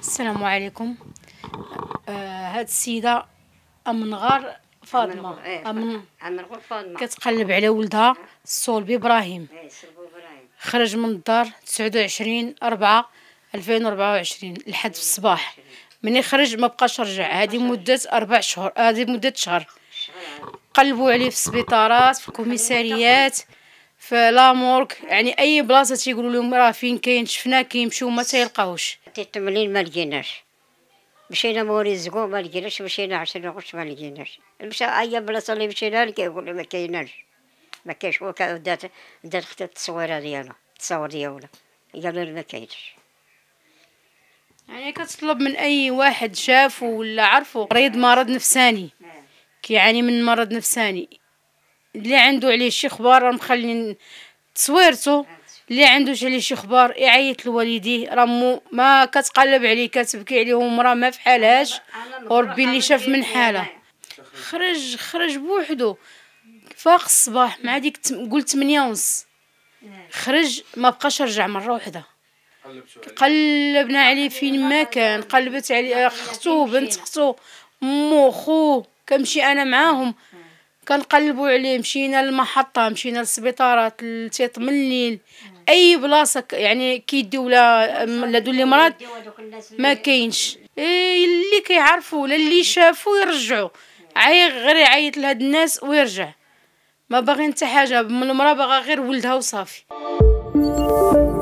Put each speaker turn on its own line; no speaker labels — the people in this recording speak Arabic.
السلام عليكم آه هاد السيده غار فاطمه امن غار إيه، فاطمه كتقلب على ولدها أه. الصولبي ابراهيم إيه، خرج من الدار 29 4 2024 لحد في الصباح ملي خرج ما بقاش رجع هذه مده اربع شهور هذه مده شهر قلبوا عليه في السبيطارات في الكوميساريات في لامورك يعني اي بلاصه تيقولوا لهم راه فين كاين شفناه كيمشيو ما تيلقاوش التملين ما لقيناش
مشينا موري زقو ما لقيناش مشينا عشرين غش ما لقيناش مشى اي بلاصه اللي مشينا كيقولوا ما كايناش ما كاينش دات دات خت التصويره ديالو التصاور ديالو قالوا ما كاينش
يعني كتطلب من اي واحد شافو ولا عرفو مريض مرض نفساني كيعاني نعم. من مرض نفساني اللي عنده عليه شي خبار راه مخلي تصويرته اللي عنده عليه شي خبار يعيط لوالديه راه مو ما كتقلب عليه كتبكي عليهم راه ما في حالهاش وربي اللي شاف من حالها خرج خرج بوحدو فاق الصباح مع ديك قول 8 ونص إيه. خرج ما بقاش رجع مره وحده قلبنا عليه فين ما كان قلبت عليه اختو بنت اختو مو خو كنمشي انا معاهم كنقلبوا عليه مشينا للمحطه مشينا للسبيطارات التيط من الليل اي بلاصه يعني كيديو لا لهادو اللي مرض ما كاينش إيه اللي كيعرفوا ولا اللي شافوا يرجعوا عايق غير يعيط لهاد الناس ويرجع ما باغي حتى حاجه المراه باغا غير ولدها وصافي